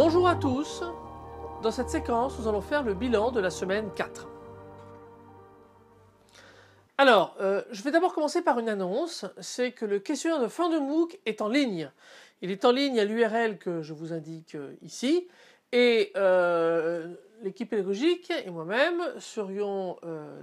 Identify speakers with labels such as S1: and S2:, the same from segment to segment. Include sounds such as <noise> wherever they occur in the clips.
S1: Bonjour à tous. Dans cette séquence, nous allons faire le bilan de la semaine 4. Alors, euh, je vais d'abord commencer par une annonce, c'est que le questionnaire de fin de MOOC est en ligne. Il est en ligne à l'URL que je vous indique euh, ici, et euh, l'équipe pédagogique et moi-même serions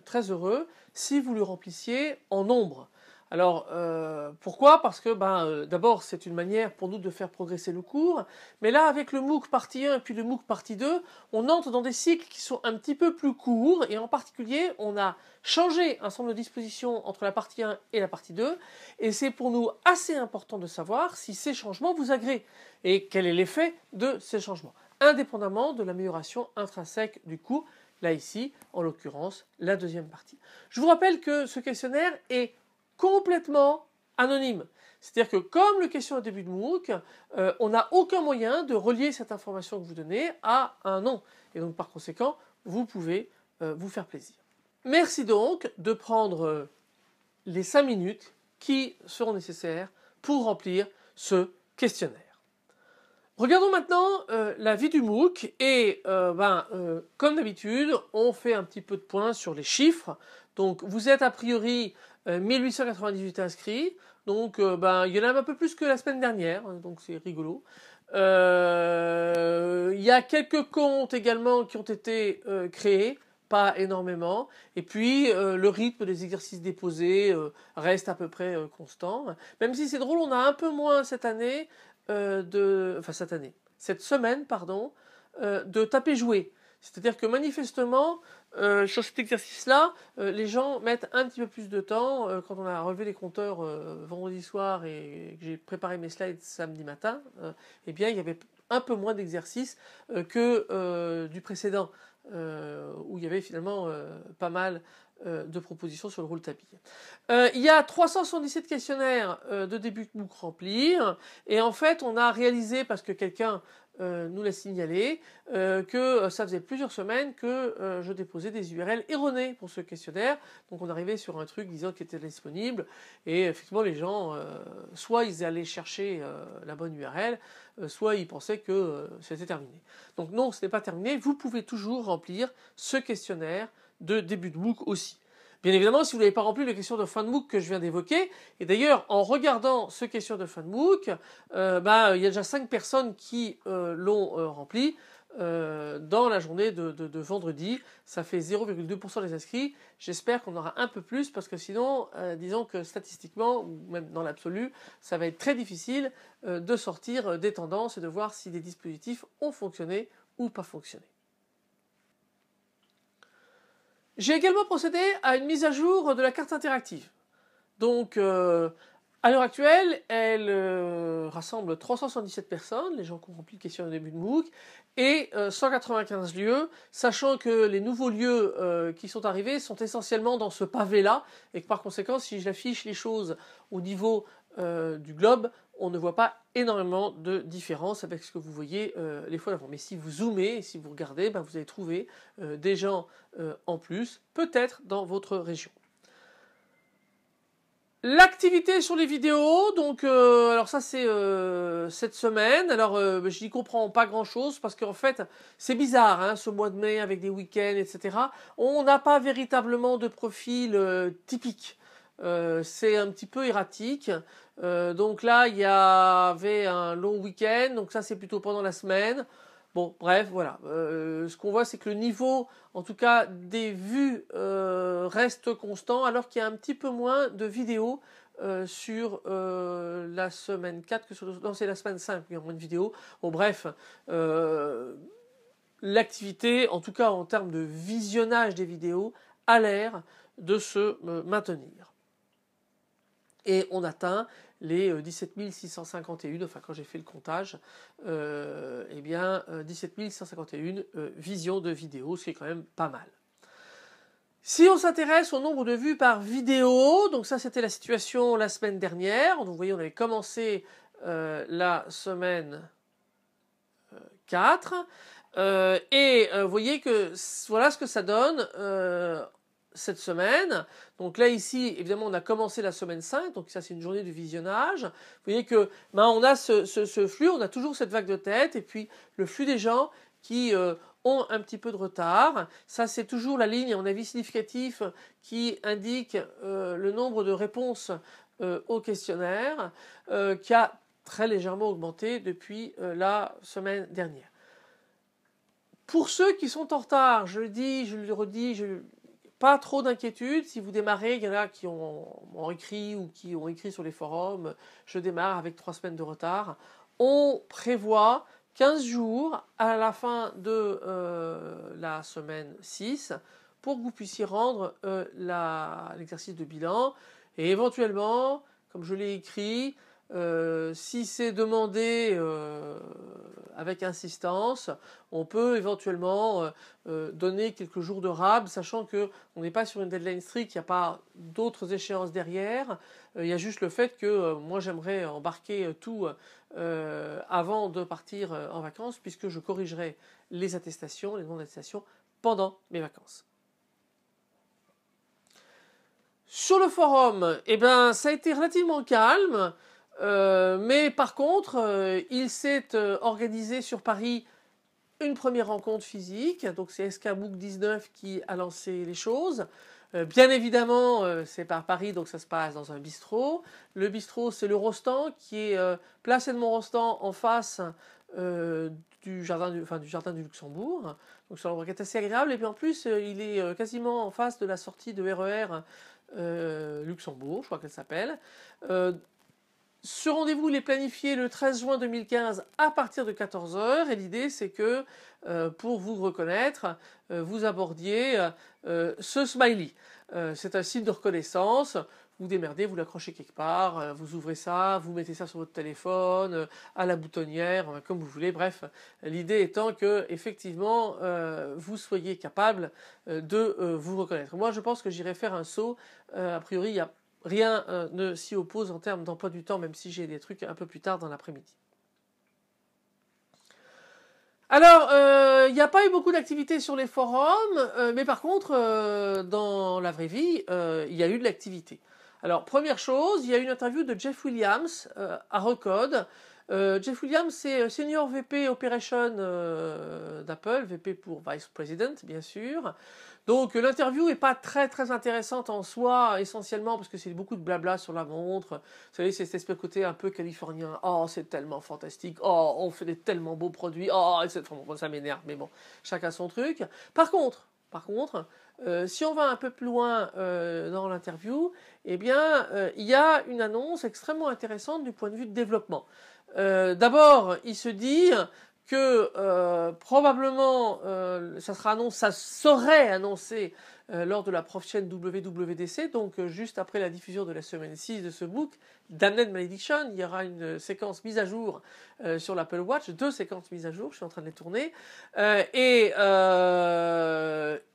S1: très heureux si vous le remplissiez en nombre. Alors euh, pourquoi Parce que ben, euh, d'abord c'est une manière pour nous de faire progresser le cours, mais là avec le MOOC partie 1 et puis le MOOC partie 2, on entre dans des cycles qui sont un petit peu plus courts et en particulier on a changé un ensemble de dispositions entre la partie 1 et la partie 2 et c'est pour nous assez important de savoir si ces changements vous agréent et quel est l'effet de ces changements, indépendamment de l'amélioration intrinsèque du cours, là ici en l'occurrence la deuxième partie. Je vous rappelle que ce questionnaire est complètement anonyme. C'est-à-dire que comme le question à début de MOOC, euh, on n'a aucun moyen de relier cette information que vous donnez à un nom. Et donc par conséquent, vous pouvez euh, vous faire plaisir. Merci donc de prendre euh, les cinq minutes qui seront nécessaires pour remplir ce questionnaire. Regardons maintenant la vie du MOOC et ben, comme d'habitude, on fait un petit peu de points sur les chiffres. Donc vous êtes a priori 1898 euh, inscrits. Donc, euh, ben, il y en a un peu plus que la semaine dernière. Hein, donc, c'est rigolo. Euh, il y a quelques comptes également qui ont été créés pas énormément. Et puis, le rythme des exercices déposés reste à peu près constant. Même si c'est drôle, on a un peu moins cette année de... Enfin, cette année. Cette semaine, pardon, de taper jouer. C'est-à-dire que manifestement, euh, sur cet exercice-là, euh, les gens mettent un petit peu plus de temps. Euh, quand on a relevé les compteurs vendredi soir et que j'ai préparé mes slides samedi matin, eh bien, il y avait un peu moins d'exercices que du précédent, où il y avait finalement pas mal de propositions sur le rôle tapis. il y a 377 questionnaires de début de book remplis et en fait on a réalisé parce que quelqu'un euh, nous l'a signalé, euh, que euh, ça faisait plusieurs semaines que je déposais des URL erronées pour ce questionnaire. Donc on arrivait sur un truc disant qu'il était disponible, et effectivement les gens, soit ils allaient chercher la bonne URL, soit ils pensaient que c'était terminé. Donc non, ce n'est pas terminé, vous pouvez toujours remplir ce questionnaire de début de boucle aussi. Bien évidemment, si vous n'avez pas rempli le question de fin de MOOC que je viens d'évoquer, et d'ailleurs en regardant ce question de fin de MOOC, il y a déjà cinq personnes qui euh, l'ont euh, rempli euh, dans la journée de, de vendredi. Ça fait 0,2% des inscrits. J'espère qu'on aura un peu plus parce que sinon, disons que statistiquement, ou même dans l'absolu, ça va être très difficile de sortir des tendances et de voir si des dispositifs ont fonctionné ou pas fonctionné. J'ai également procédé à une mise à jour de la carte interactive. Donc, euh, à l'heure actuelle, elle euh, rassemble 377 personnes, les gens qui ont rempli le questionnaire au début de MOOC, et 195 euh, lieux, sachant que les nouveaux lieux qui sont arrivés sont essentiellement dans ce pavé-là, et que par conséquent, si j'affiche les choses au niveau du globe, on ne voit pas énormément de différence avec ce que vous voyez euh, les fois d'avant. Mais si vous zoomez, si vous regardez, ben, vous allez trouver euh, des gens euh, en plus, peut-être dans votre région. L'activité sur les vidéos, donc alors ça c'est cette semaine. Alors ben, je n'y comprends pas grand chose parce qu'en fait c'est bizarre hein, ce mois de mai avec des week-ends, etc. On n'a pas véritablement de profil typique. Euh, c'est un petit peu erratique. Euh, donc là, il y avait un long week-end, donc ça c'est plutôt pendant la semaine. Bon, bref, voilà. Euh, ce qu'on voit, c'est que le niveau, en tout cas des vues, reste constant, alors qu'il y a un petit peu moins de vidéos sur la semaine 4 que sur Non, c'est la semaine 5, il y a moins de vidéos. Bon, bref l'activité, en tout cas en termes de visionnage des vidéos, a l'air de se maintenir et on atteint les 17 euh, 651, enfin quand j'ai fait le comptage, euh, eh bien 17 euh, 651 visions de vidéos, ce qui est quand même pas mal. Si on s'intéresse au nombre de vues par vidéo, donc ça c'était la situation la semaine dernière, vous voyez on avait commencé la semaine 4, et vous voyez que voilà ce que ça donne cette semaine. Donc là ici, évidemment, on a commencé la semaine 5, donc ça c'est une journée de visionnage. Vous voyez que ben, on a ce, flux, on a toujours cette vague de tête, et puis le flux des gens qui euh, ont un petit peu de retard. Ça c'est toujours la ligne, à mon avis, significatif qui indique euh, le nombre de réponses euh, au questionnaire, qui a très légèrement augmenté depuis la semaine dernière. Pour ceux qui sont en retard, je le dis, je le redis, je pas trop d'inquiétude. Si vous démarrez, il y en a qui ont, écrit ou qui ont écrit sur les forums, je démarre avec trois semaines de retard. On prévoit 15 jours à la fin de euh, la semaine 6 pour que vous puissiez rendre euh, l'exercice de bilan et éventuellement, comme je l'ai écrit, euh, si c'est demandé euh, avec insistance, on peut éventuellement euh, donner quelques jours de rab, sachant qu'on n'est pas sur une deadline stricte, il n'y a pas d'autres échéances derrière. Il y a juste le fait que moi j'aimerais embarquer tout avant de partir en vacances, puisque je corrigerai les attestations, les demandes d'attestation pendant mes vacances. Sur le forum, eh ben, ça a été relativement calme. Euh, mais par contre, euh, il s'est euh, organisé sur Paris une première rencontre physique. Donc c'est SKBook 19 qui a lancé les choses. Bien évidemment, c'est par Paris, donc ça se passe dans un bistrot. Le bistrot, c'est le Rostand, qui est de mont rostand en face du, jardin du, enfin, du jardin du Luxembourg. Donc c'est un endroit qui est assez agréable. Et puis en plus, il est quasiment en face de la sortie de RER e Luxembourg, je crois qu'elle s'appelle. Ce rendez-vous, il est planifié le 13 juin 2015 à partir de 14h et l'idée c'est que euh, pour vous reconnaître, euh, vous abordiez euh, ce smiley. c'est un signe de reconnaissance. Vous démerdez, vous l'accrochez quelque part, vous ouvrez ça, vous mettez ça sur votre téléphone, à la boutonnière, comme vous voulez. Bref, l'idée étant que effectivement vous soyez capable de vous reconnaître. Moi, je pense que j'irai faire un saut. a priori, il y a rien euh, ne s'y oppose en termes d'emploi du temps, même si j'ai des trucs un peu plus tard dans l'après-midi. Alors, il euh, n'y a pas eu beaucoup d'activité sur les forums, euh, mais par contre, dans la vraie vie, il y a eu de l'activité. Alors, première chose, il y a eu une interview de Jeff Williams à Recode. Jeff Williams, c'est senior VP Operation d'Apple, VP pour Vice President, bien sûr. Donc euh, l'interview n'est pas très très intéressante en soi, essentiellement parce que c'est beaucoup de blabla sur la montre. Vous savez, c'est cet espèce côté un peu californien. Oh, c'est tellement fantastique. Oh, on fait des tellement beaux produits. Oh, ça m'énerve, mais bon, chacun son truc. Par contre, par contre, euh, si on va un peu plus loin euh, dans l'interview, eh bien, il y a une annonce extrêmement intéressante du point de vue de développement. D'abord, il se dit que euh, probablement euh, ça sera annoncé, ça serait annoncé euh, lors de la prochaine WWDC, donc juste après la diffusion de la semaine 6 de ce book, Damned Malediction, il y aura une séquence mise à jour sur l'Apple Watch, deux séquences mises à jour, je suis en train de les tourner, et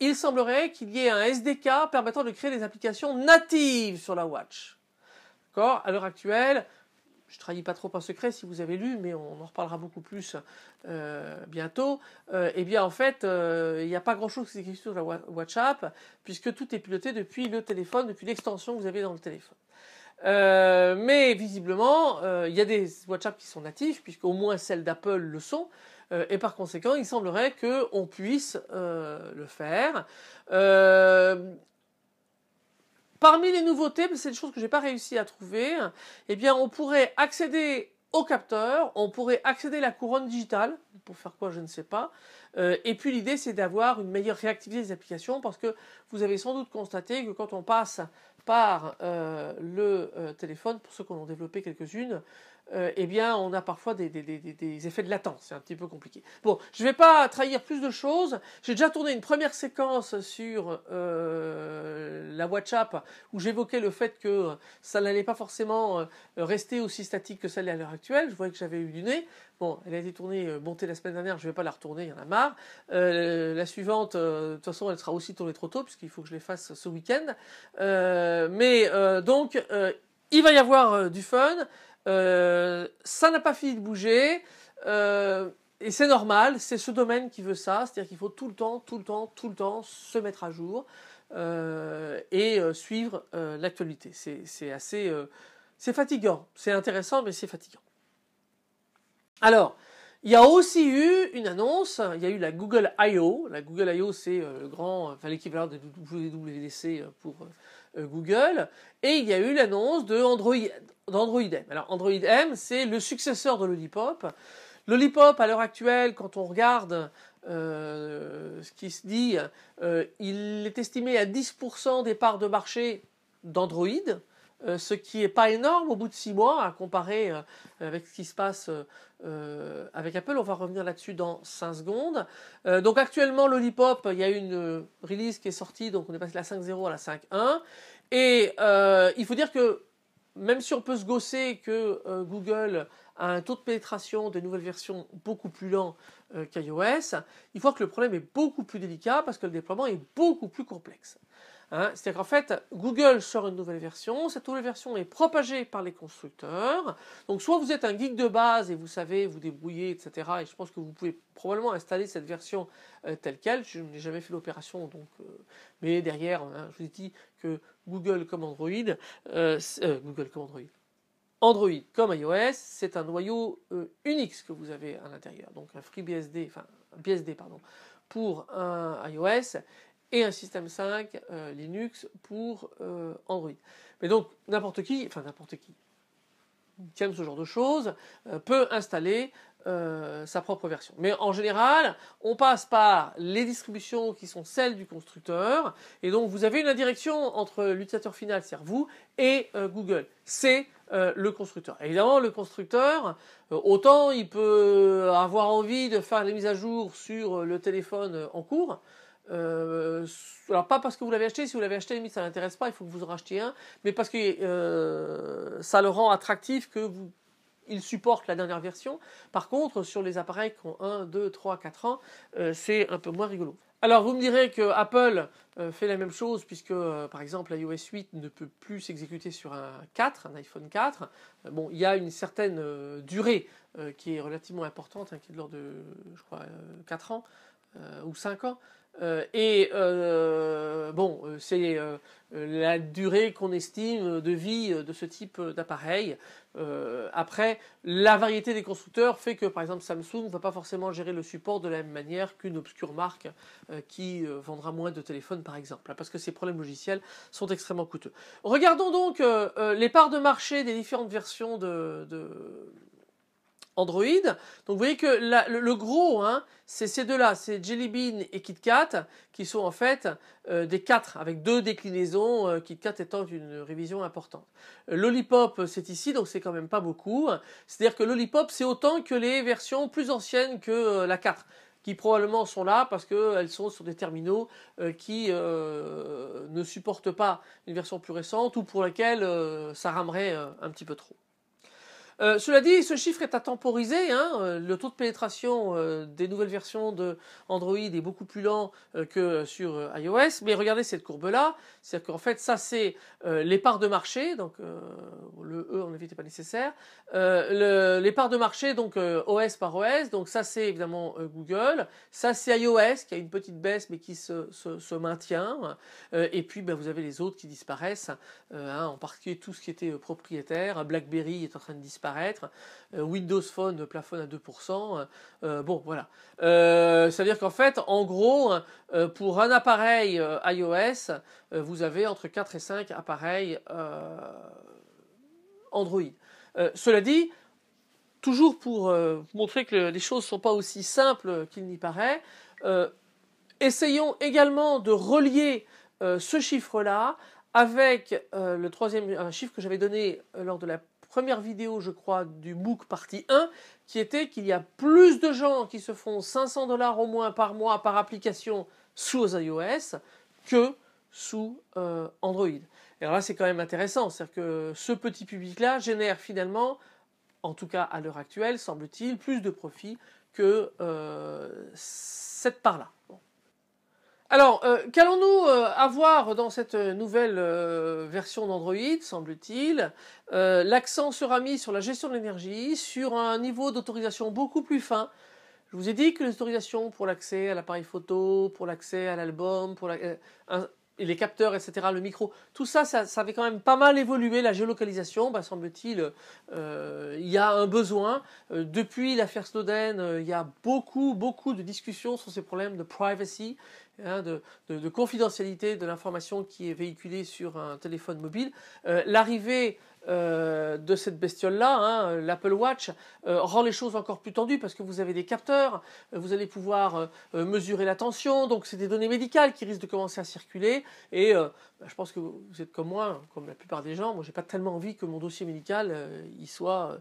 S1: il semblerait qu'il y ait un SDK permettant de créer des applications natives sur la Watch. D'accord À l'heure actuelle, je ne trahis pas trop un secret si vous avez lu, mais on en reparlera beaucoup plus euh, bientôt. Euh, eh bien, en fait, euh, il n'y a pas grand-chose qui s'écrit sur la WhatsApp, puisque tout est piloté depuis le téléphone, depuis l'extension que vous avez dans le téléphone. mais visiblement, il y a des WhatsApp qui sont natifs, puisqu'au moins celles d'Apple le sont et par conséquent, il semblerait qu'on puisse le faire. Euh, Parmi les nouveautés, c'est une chose que j'ai pas réussi à trouver, eh bien on pourrait accéder au capteur, on pourrait accéder à la couronne digitale, pour faire quoi je ne sais pas, euh, et puis l'idée c'est d'avoir une meilleure réactivité des applications parce que vous avez sans doute constaté que quand on passe par euh, le euh, téléphone, pour ceux qui en ont développé quelques-unes, euh, eh bien, on a parfois des, effets de latence. C'est un petit peu compliqué. Bon, je ne vais pas trahir plus de choses. J'ai déjà tourné une première séquence sur euh, la WhatsApp où j'évoquais le fait que ça n'allait pas forcément euh, rester aussi statique que ça l'est à l'heure actuelle. Je voyais que j'avais eu du nez. Bon, elle a été tournée, montée la semaine dernière, je ne vais pas la retourner, il y en a marre. la suivante, de toute façon, elle sera aussi tournée trop tôt, puisqu'il faut que je les fasse ce week-end. mais donc, il va y avoir du fun. Euh, ça n'a pas fini de bouger. Euh, et c'est normal, c'est ce domaine qui veut ça, c'est-à-dire qu'il faut tout le temps, tout le temps, tout le temps se mettre à jour euh, et suivre l'actualité. C'est assez... fatigant, c'est intéressant, mais c'est fatigant. Alors, il y a aussi eu une annonce, il y a eu la Google I.O. La Google I.O. c'est grand, enfin l'équivalent de WWDC pour Google. Et il y a eu l'annonce de Android, d'Android M. Alors Android M, c'est le successeur de l'Olipop. L'Olipop, à l'heure actuelle, quand on regarde euh, ce qui se dit, euh, il est estimé à 10% des parts de marché d'Android, euh, ce qui n'est pas énorme au bout de 6 mois à comparer avec ce qui se passe avec Apple. On va revenir là-dessus dans 5 secondes. donc actuellement, l'Olipop, il y a une release qui est sortie, donc on est passé de la 5.0 à la 5.1. Et il faut dire que même si on peut se gosser que euh, Google a un taux de pénétration des nouvelles versions beaucoup plus lent euh, qu'iOS, il faut que le problème est beaucoup plus délicat parce que le déploiement est beaucoup plus complexe. Hein, c'est-à-dire qu'en fait, Google sort une nouvelle version, cette nouvelle version est propagée par les constructeurs. Donc soit vous êtes un geek de base et vous savez vous débrouiller, etc. Et je pense que vous pouvez probablement installer cette version euh, telle quelle. Je n'ai jamais fait l'opération, donc. Euh, mais derrière, hein, je vous ai dit que Google comme Android, euh, Google comme Android. Android comme iOS, c'est un noyau Unix que vous avez à l'intérieur, donc un FreeBSD, enfin un BSD pardon, pour un iOS et un système 5 euh, Linux pour euh, Android. Mais donc n'importe qui, enfin n'importe qui, qui aime ce genre de choses, euh, peut installer sa propre version. Mais en général, on passe par les distributions qui sont celles du constructeur, et donc vous avez une indirection entre l'utilisateur final, c'est-à-dire vous, et Google. C'est le constructeur. Évidemment, le constructeur, autant il peut avoir envie de faire les mises à jour sur le téléphone en cours, euh, alors pas parce que vous l'avez acheté, si vous l'avez acheté, ça l'intéresse pas, il faut que vous en rachetiez un, mais parce que euh, ça le rend attractif que vous il supporte la dernière version. Par contre, sur les appareils qui ont 1, 2, 3, 4 ans, euh, c'est un peu moins rigolo. Alors vous me direz que Apple fait la même chose puisque par exemple l'iOS 8 ne peut plus s'exécuter sur un 4, un iPhone 4. bon, il y a une certaine durée qui est relativement importante, hein, qui est de l'ordre de je crois 4 ans ou 5 ans. Euh, et euh, bon, euh, c'est la durée qu'on estime de vie de ce type d'appareil. après, la variété des constructeurs fait que, par exemple, Samsung ne va pas forcément gérer le support de la même manière qu'une obscure marque qui vendra moins de téléphones, par exemple, hein, parce que ces problèmes logiciels sont extrêmement coûteux. Regardons donc les parts de marché des différentes versions de Android. Donc vous voyez que le, gros, hein, c'est ces deux-là, c'est Jelly Bean et KitKat, qui sont en fait euh, des quatre, avec deux déclinaisons, euh, KitKat étant une révision importante. Euh, Lollipop, c'est ici, donc c'est quand même pas beaucoup. C'est-à-dire que Lollipop, c'est autant que les versions plus anciennes que la 4 qui probablement sont là parce qu'elles sont sur des terminaux qui ne supportent pas une version plus récente ou pour laquelle ça ramerait un petit peu trop. Euh, cela dit, ce chiffre est à temporiser. Hein. Euh, le taux de pénétration euh, des nouvelles versions d'Android est beaucoup plus lent que sur iOS. Mais regardez cette courbe-là. C'est-à-dire qu'en fait, ça, c'est les parts de marché. Donc, le E, en effet, n'était pas nécessaire. les parts de marché, donc OS par OS. Donc, ça, c'est évidemment Google. Ça, c'est iOS, qui a une petite baisse, mais qui se, maintient. et puis, ben, vous avez les autres qui disparaissent. Hein, en particulier, tout ce qui était propriétaire. BlackBerry est en train de disparaître. Euh, Windows Phone plafonne à 2%. Euh, bon, voilà. c'est euh, à dire qu'en fait, en gros, pour un appareil iOS, vous avez entre 4 et 5 appareils Android. cela dit, toujours pour montrer que les choses ne sont pas aussi simples qu'il n'y paraît, essayons également de relier ce chiffre-là avec le troisième chiffre que j'avais donné lors de la première vidéo, je crois, du MOOC partie 1, qui était qu'il y a plus de gens qui se font 500 dollars au moins par mois par application sous iOS que sous euh, Android. Et alors là, c'est quand même intéressant, c'est-à-dire que ce petit public-là génère finalement, en tout cas à l'heure actuelle, semble-t-il, plus de profits que euh, cette part-là. Alors, euh, qu'allons-nous euh, avoir dans cette euh, nouvelle version d'Android, semble-t-il L'accent sera mis sur la gestion de l'énergie, sur un niveau d'autorisation beaucoup plus fin. Je vous ai dit que l'autorisation pour l'accès à l'appareil photo, pour l'accès à l'album, pour les capteurs, etc., le micro, tout ça, ça, avait quand même pas mal évolué, la géolocalisation, bah, semble-t-il, il y a un besoin. depuis l'affaire Snowden, il y a beaucoup, beaucoup de discussions sur ces problèmes de privacy, Hein, de, confidentialité de l'information qui est véhiculée sur un téléphone mobile. Euh, l'arrivée euh, de cette bestiole-là, hein, l'Apple Watch, euh, rend les choses encore plus tendues parce que vous avez des capteurs, euh, vous allez pouvoir mesurer la tension, donc c'est des données médicales qui risquent de commencer à circuler. Et bah, je pense que vous êtes comme moi, hein, comme la plupart des gens, moi n'ai pas tellement envie que mon dossier médical y soit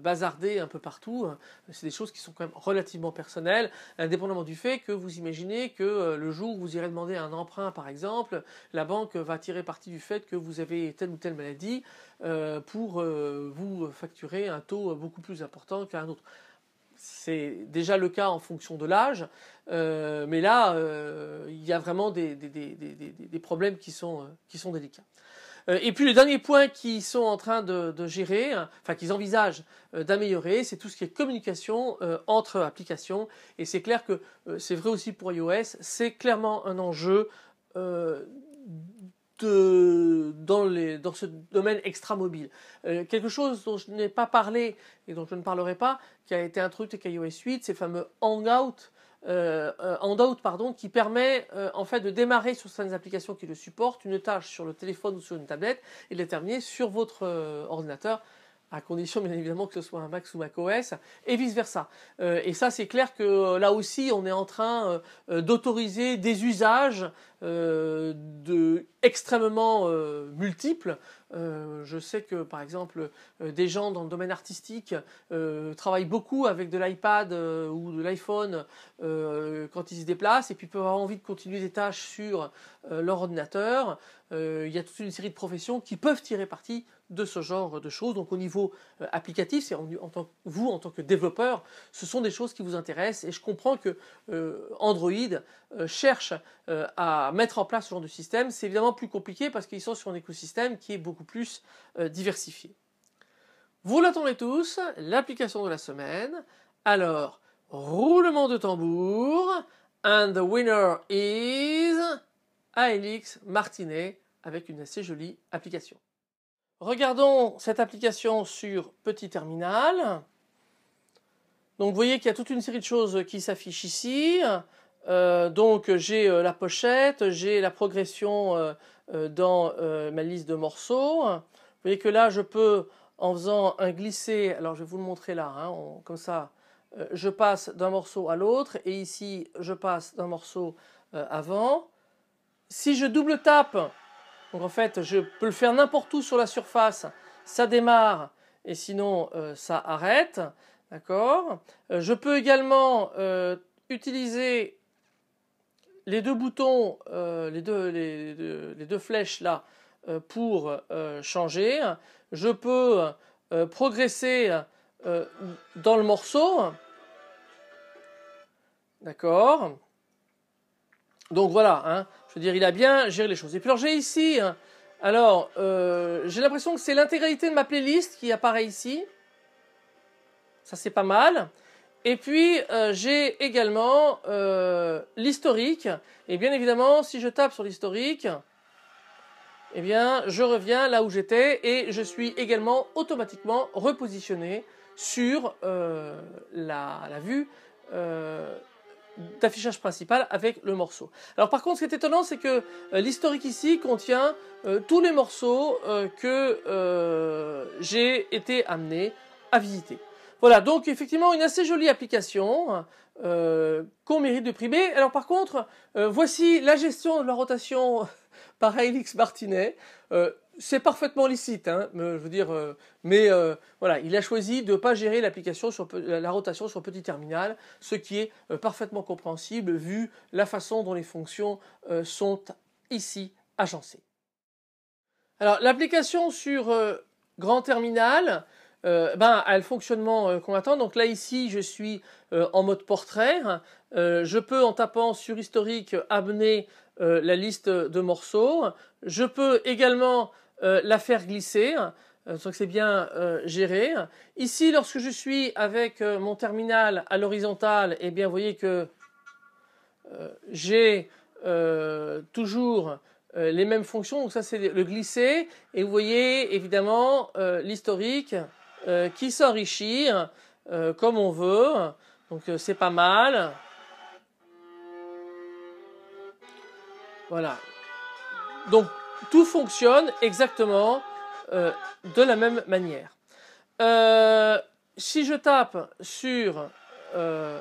S1: bazardé un peu partout. Hein. C'est des choses qui sont quand même relativement personnelles, indépendamment du fait que vous imaginez que le jour où vous irez demander un emprunt par exemple, la banque va tirer parti du fait que vous avez telle ou telle maladie. Euh, pour euh, vous facturer un taux beaucoup plus important qu'un autre. C'est déjà le cas en fonction de l'âge, euh, mais là, il y a vraiment des, problèmes qui sont, délicats. Et puis le dernier point qu'ils sont en train de, gérer, enfin qu'ils envisagent d'améliorer, c'est tout ce qui est communication entre applications. Et c'est clair que c'est vrai aussi pour iOS, c'est clairement un enjeu euh, dans, les, dans, ce domaine extra-mobile. Euh, quelque chose dont je n'ai pas parlé et dont je ne parlerai pas, qui a été introduit avec iOS 8, ces fameux Hangout, euh, euh pardon, qui permet en fait de démarrer sur certaines applications qui le supportent une tâche sur le téléphone ou sur une tablette et de la terminer sur votre ordinateur à condition bien évidemment que ce soit un Mac ou Mac OS et vice versa. et ça c'est clair que là aussi on est en train d'autoriser des usages de extrêmement euh, multiples. Euh, je sais que par exemple euh, des gens dans le domaine artistique travaillent beaucoup avec de l'iPad ou de l'iPhone quand ils se déplacent et puis peuvent avoir envie de continuer des tâches sur leur ordinateur. il y a toute une série de professions qui peuvent tirer parti de ce genre de choses. Donc au niveau applicatif, c'est en, vous en tant que développeur, ce sont des choses qui vous intéressent et je comprends que Android euh, cherche euh, à mettre en place ce genre de système, c'est évidemment plus compliqué parce qu'ils sont sur un écosystème qui est beaucoup plus euh, diversifié. Vous l'attendez tous, l'application de la semaine. Alors, roulement de tambour. And the winner is Alix Martinet avec une assez jolie application. Regardons cette application sur Petit Terminal. Donc vous voyez qu'il y a toute une série de choses qui s'affichent ici. Euh, donc j'ai euh, la pochette, j'ai la progression euh, dans ma liste de morceaux. Vous voyez que là, je peux, en faisant un glisser, alors je vais vous le montrer là, hein, comme ça, je passe d'un morceau à l'autre, et ici, je passe d'un morceau avant. Si je double tape, donc en fait, je peux le faire n'importe où sur la surface, ça démarre, et sinon, ça arrête. D'accord Je peux également utiliser les deux boutons, euh, les, deux, flèches là, euh, pour euh, changer. Je peux progresser dans le morceau. D'accord Donc voilà, hein. je veux dire, il a bien géré les choses. Et puis alors j'ai ici, alors j'ai l'impression que c'est l'intégralité de ma playlist qui apparaît ici. Ça c'est pas mal. Et puis euh, j'ai également euh, l'historique. Et bien évidemment, si je tape sur l'historique, eh bien je reviens là où j'étais et je suis également automatiquement repositionné sur euh, la, vue d'affichage principal avec le morceau. Alors par contre, ce qui est étonnant, c'est que l'historique ici contient tous les morceaux que j'ai été amené à visiter. Voilà, donc effectivement une assez jolie application euh, qu'on mérite de primer. Alors par contre, euh, voici la gestion de la rotation <laughs> par Alix Martinet. Euh, c'est parfaitement licite, hein, je veux dire, mais voilà, il a choisi de ne pas gérer l'application sur la rotation sur petit terminal, ce qui est parfaitement compréhensible vu la façon dont les fonctions sont ici agencées. Alors l'application sur grand terminal, euh, ben, à le fonctionnement euh, qu'on attend. Donc là ici, je suis euh, en mode portrait. je peux en tapant sur historique amener la liste de morceaux. Je peux également la faire glisser. donc c'est bien géré. Ici, lorsque je suis avec mon terminal à l'horizontale, et eh bien vous voyez que j'ai toujours les mêmes fonctions. Donc ça, c'est le glisser. Et vous voyez évidemment l'historique euh, qui s'enrichit euh, comme on veut. Donc euh, c'est pas mal. Voilà. Donc tout fonctionne exactement de la même manière. si je tape sur un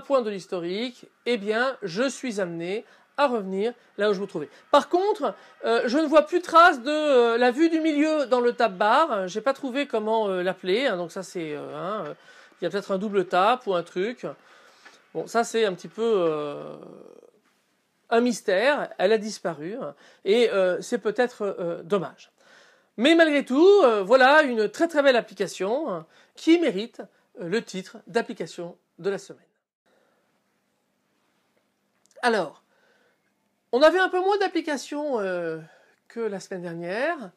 S1: point de l'historique, eh bien, je suis amené à revenir là où je vous trouvais. Par contre, euh, je ne vois plus trace de euh, la vue du milieu dans le tab bar. Euh, j'ai pas trouvé comment l'appeler. Hein, donc ça c'est, hein, il y a peut-être un double tap ou un truc. Bon, ça c'est un petit peu un mystère. Elle a disparu hein, et c'est peut-être dommage. Mais malgré tout, voilà une très très belle application qui mérite le titre d'application de la semaine. Alors, on avait un peu moins d'applications euh, que la semaine dernière,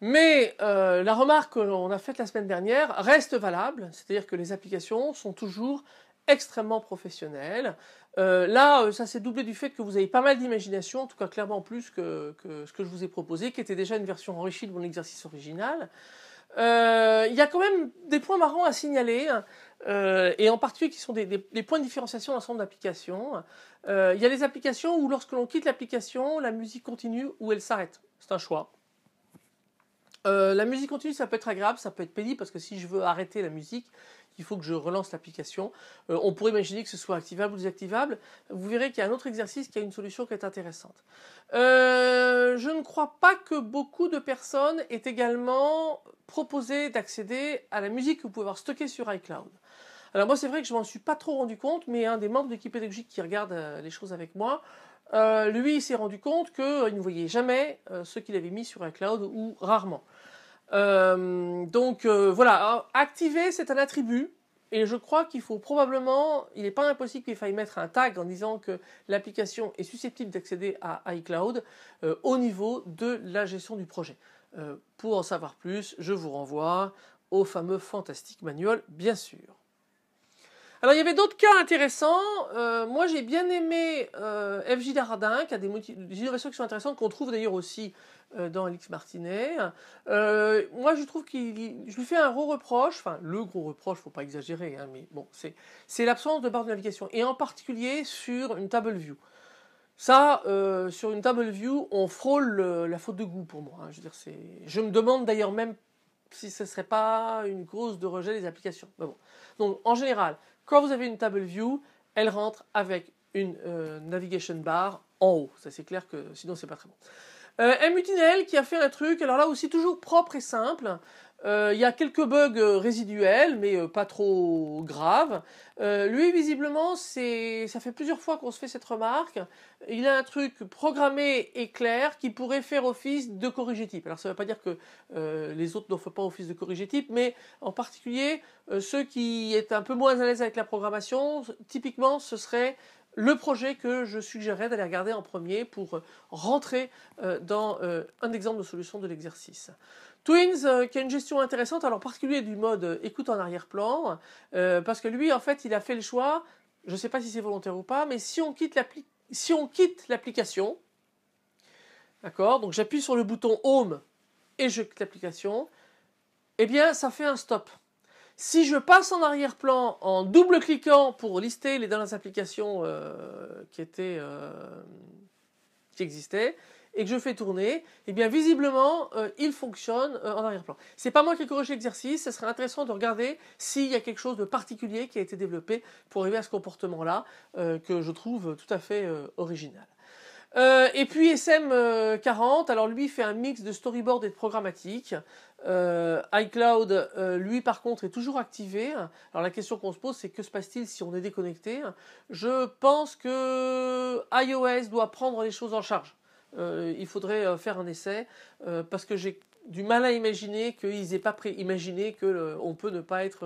S1: mais euh, la remarque qu'on a faite la semaine dernière reste valable, c'est-à-dire que les applications sont toujours extrêmement professionnelles. Euh, là, ça s'est doublé du fait que vous avez pas mal d'imagination, en tout cas clairement plus que, ce que je vous ai proposé, qui était déjà une version enrichie de mon exercice original. Euh, il y a quand même des points marrants à signaler. Euh, et en particulier qui sont des, points de différenciation dans l'ensemble d'applications. Euh, il y a des applications où lorsque l'on quitte l'application, la musique continue ou elle s'arrête. C'est un choix. la musique continue, ça peut être agréable, ça peut être pénible, parce que si je veux arrêter la musique, il faut que je relance l'application. on pourrait imaginer que ce soit activable ou désactivable. Vous verrez qu'il y a un autre exercice qui a une solution qui est intéressante. je ne crois pas que beaucoup de personnes aient également proposer d'accéder à la musique que vous pouvez avoir stockée sur iCloud. Alors moi c'est vrai que je m'en suis pas trop rendu compte, mais un des membres de l'équipe pédagogique qui regarde euh, les choses avec moi, euh, lui il s'est rendu compte qu'il euh, ne voyait jamais ce qu'il avait mis sur iCloud ou rarement. donc voilà, activer c'est un attribut. Et je crois qu'il faut probablement, il n'est pas impossible qu'il faille mettre un tag en disant que l'application est susceptible d'accéder à iCloud au niveau de la gestion du projet. Euh, pour en savoir plus, je vous renvoie au fameux fantastique manuel, bien sûr. Alors il y avait d'autres cas intéressants. Euh, moi j'ai bien aimé euh, FJ Dardin qui a des, innovations qui sont intéressantes qu'on trouve d'ailleurs aussi euh, dans Alix Martinet. moi je trouve qu'il je lui fais un gros reproche, enfin le gros reproche, ne faut pas exagérer, hein, mais bon c'est l'absence de barre de navigation et en particulier sur une table view. Ça, euh, sur une table view, on frôle euh, la faute de goût pour moi. Hein. Je, veux dire, je me demande d'ailleurs même si ce ne serait pas une cause de rejet des applications. bon. Donc, en général, quand vous avez une table view, elle rentre avec une euh, navigation bar en haut. Ça, c'est clair que sinon, c'est pas très bon. MUTINEL qui a fait un truc, alors là aussi toujours propre et simple. Euh, il y a quelques bugs euh, résiduels, mais euh, pas trop graves. lui, visiblement, c'est, ça fait plusieurs fois qu'on se fait cette remarque. Il a un truc programmé et clair qui pourrait faire office de corrigé type. Alors, ça ne veut pas dire que les autres n'en font pas office de corrigé type, mais en particulier ceux qui est un peu moins à l'aise avec la programmation, typiquement, ce serait le projet que je suggérerais d'aller regarder en premier pour euh, rentrer euh, dans euh, un exemple de solution de l'exercice. Twins qui a une gestion intéressante, alors particulier du mode écoute en arrière-plan, parce que lui en fait il a fait le choix, je ne sais pas si c'est volontaire ou pas, mais si on quitte l'application, si d'accord, donc j'appuie sur le bouton Home et je quitte l'application, eh bien ça fait un stop. Si je passe en arrière-plan en double-cliquant pour lister les dernières applications euh, qui, euh, qui existaient, et que je fais tourner, eh bien visiblement, euh, il fonctionne en arrière-plan. Ce n'est pas moi qui ai corrigé l'exercice, ce serait intéressant de regarder s'il y a quelque chose de particulier qui a été développé pour arriver à ce comportement-là, que je trouve tout à fait original. Euh, et puis SM40, euh, alors lui fait un mix de storyboard et de programmatique. Euh, iCloud, lui par contre, est toujours activé. Alors la question qu'on se pose, c'est que se passe-t-il si on est déconnecté Je pense que iOS doit prendre les choses en charge. il faudrait faire un essai parce que j'ai du mal à imaginer qu'ils n'aient pas imaginé que peut ne pas être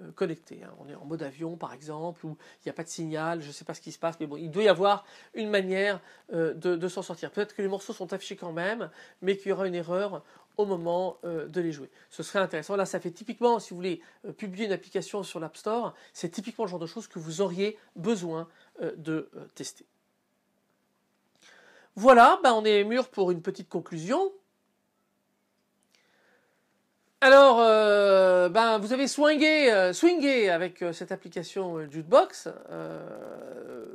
S1: euh, connecté. Hein. On est en mode avion, par exemple, où il n'y a pas de signal, je ne sais pas ce qui se passe, mais bon, il doit y avoir une manière euh, de, s'en sortir. Peut-être que les morceaux sont affichés quand même, mais qu'il y aura une erreur au moment euh, de les jouer. Ce serait intéressant. Là, ça fait typiquement, si vous voulez publier une application sur l'App Store, c'est typiquement le genre de choses que vous auriez besoin de tester. Voilà, ben, on est mûr pour une petite conclusion. Alors, euh, ben, vous avez swingé, euh, avec euh, cette application Jukebox.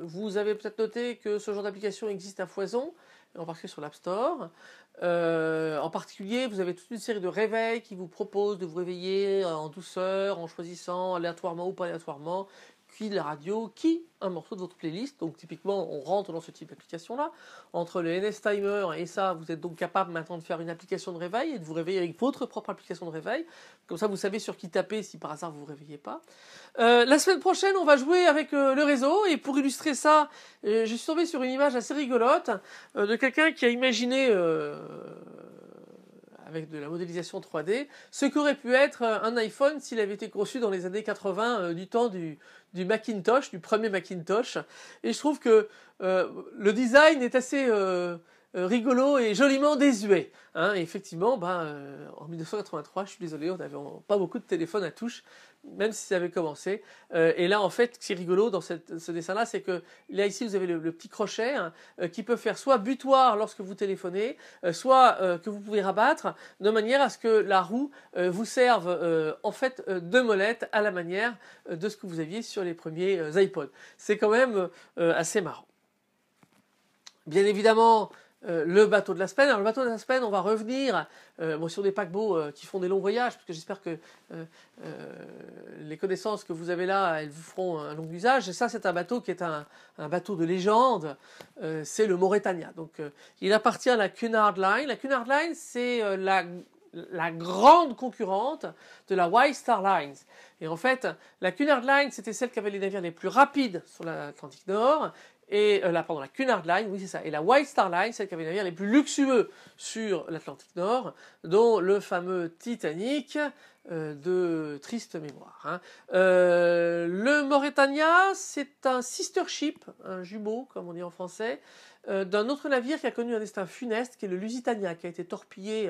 S1: vous avez peut-être noté que ce genre d'application existe à foison, en particulier sur l'App Store. en particulier, vous avez toute une série de réveils qui vous proposent de vous réveiller en douceur, en choisissant aléatoirement ou pas aléatoirement qui, la radio, qui un morceau de votre playlist. Donc typiquement, on rentre dans ce type d'application-là. Entre le NS Timer et ça, vous êtes donc capable maintenant de faire une application de réveil et de vous réveiller avec votre propre application de réveil. Comme ça, vous savez sur qui taper si par hasard vous ne vous réveillez pas. Euh, la semaine prochaine, on va jouer avec euh, le réseau. Et pour illustrer ça, euh, je suis tombé sur une image assez rigolote de quelqu'un qui a imaginé avec de la modélisation 3D, ce qu'aurait pu être euh, un iPhone s'il avait été conçu dans les années 80 euh, du temps du, du, Macintosh, du premier Macintosh. Et je trouve que euh, le design est assez euh, rigolo et joliment désuet. Hein. effectivement, ben, euh, en 1983, je suis désolé, on n'avait pas beaucoup de téléphones à touche, même si ça avait commencé. Euh, et là, en fait, ce qui est rigolo dans ce dessin-là, c'est que là, ici, vous avez le, petit crochet hein, qui peut faire soit butoir lorsque vous téléphonez, soit que vous pouvez rabattre, de manière à ce que la roue vous serve en fait de molette à la manière de ce que vous aviez sur les premiers iPods. C'est quand même assez marrant. Bien évidemment, euh, le bateau de la semaine. Alors, le bateau de la on va revenir euh, sur des paquebots euh, qui font des longs voyages, parce que j'espère que les connaissances que vous avez là, elles vous feront un long usage. Et ça, c'est un bateau qui est un, bateau de légende. c'est le Mauritania. Donc, il appartient à la Cunard Line. La Cunard Line, c'est la la grande concurrente de la White Star Lines. Et en fait, la Cunard Line, c'était celle qui avait les navires les plus rapides sur l'Atlantique Nord, et euh, la, pendant la Cunard Line, oui c'est ça, et la White Star Line, celle qui avait les navires les plus luxueux sur l'Atlantique Nord, dont le fameux Titanic euh, de triste mémoire. Hein. Euh, le Mauritania, c'est un sister ship, un jumeau comme on dit en français, d'un autre navire qui a connu un destin funeste, qui est le Lusitania, qui a été torpillé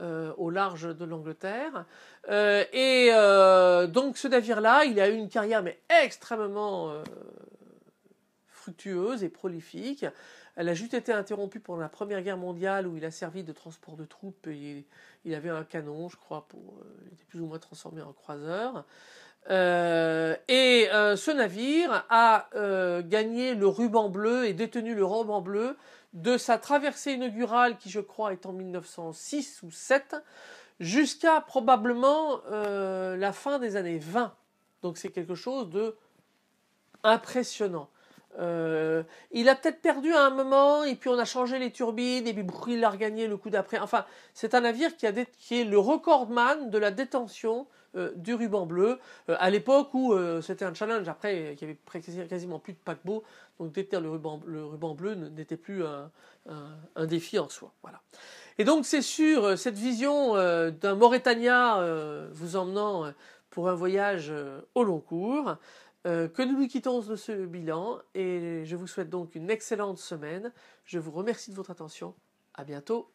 S1: au large de l'Angleterre. et donc ce navire-là, il a eu une carrière mais extrêmement fructueuse et prolifique. Elle a juste été interrompue pendant la Première Guerre mondiale où il a servi de transport de troupes. Et il, avait un canon, je crois, pour, euh, il était plus ou moins transformé en croiseur. Euh, et euh, ce navire a gagné le ruban bleu et détenu le ruban bleu de sa traversée inaugurale, qui je crois est en 1906 ou 7, jusqu'à probablement la fin des années 20. Donc c'est quelque chose de impressionnant. Euh, il a peut-être perdu à un moment, et puis on a changé les turbines, et puis il a regagné le coup d'après. Enfin, c'est un navire qui, a est le recordman de la détention euh, du ruban bleu, euh, à l'époque où c'était un challenge, après, il n'y avait quasiment plus de paquebots, donc détenir le ruban, bleu n'était plus un, défi en soi. Voilà. Et donc, c'est sur cette vision d'un Mauritania vous emmenant pour un voyage au long cours, euh, que nous nous quittons de ce bilan et je vous souhaite donc une excellente semaine. Je vous remercie de votre attention. À bientôt.